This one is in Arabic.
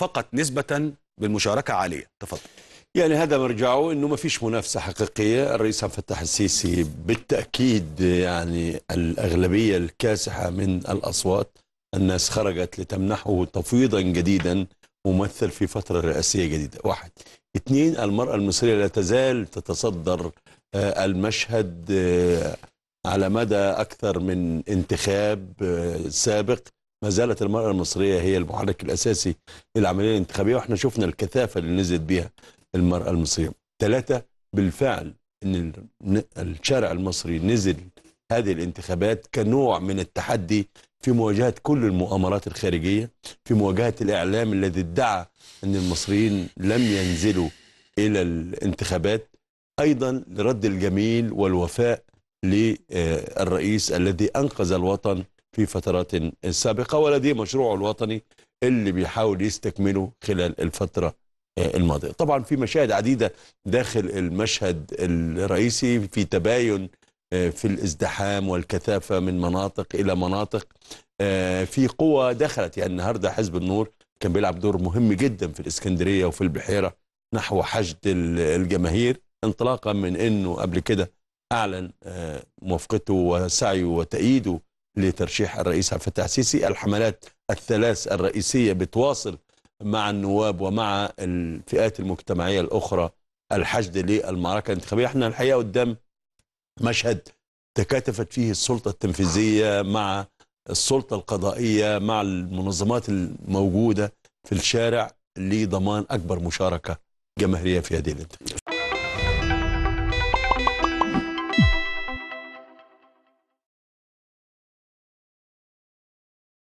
فقط نسبة بالمشاركة عالية تفضل يعني هذا مرجعه انه ما فيش منافسه حقيقيه، الرئيس عبد الفتاح السيسي بالتاكيد يعني الاغلبيه الكاسحه من الاصوات الناس خرجت لتمنحه تفويضا جديدا ممثل في فتره رئاسيه جديده، واحد. اثنين المراه المصريه لا تزال تتصدر آه، المشهد آه، على مدى اكثر من انتخاب آه، سابق ما زالت المرأة المصرية هي المحرك الأساسي للعملية الانتخابية وإحنا شفنا الكثافة اللي نزلت بيها المرأة المصرية ثلاثة بالفعل أن الشارع المصري نزل هذه الانتخابات كنوع من التحدي في مواجهة كل المؤامرات الخارجية في مواجهة الإعلام الذي ادعى أن المصريين لم ينزلوا إلى الانتخابات أيضا لرد الجميل والوفاء للرئيس الذي أنقذ الوطن في فترات سابقة ولديه مشروعه الوطني اللي بيحاول يستكمله خلال الفترة آه، الماضية طبعا في مشاهد عديدة داخل المشهد الرئيسي في تباين آه، في الازدحام والكثافة من مناطق إلى مناطق آه، في قوة دخلت يعني النهاردة حزب النور كان بيلعب دور مهم جدا في الإسكندرية وفي البحيرة نحو حشد الجماهير انطلاقا من أنه قبل كده أعلن موافقته وسعيه وتأييده لترشيح الرئيس عبد الفتاح السيسي الحملات الثلاث الرئيسية بتواصل مع النواب ومع الفئات المجتمعية الأخرى الحشد للمعركة الانتخابية احنا الحقيقة قدام مشهد تكاتفت فيه السلطة التنفيذية مع السلطة القضائية مع المنظمات الموجودة في الشارع لضمان أكبر مشاركة جماهيرية في هذه الانتخابات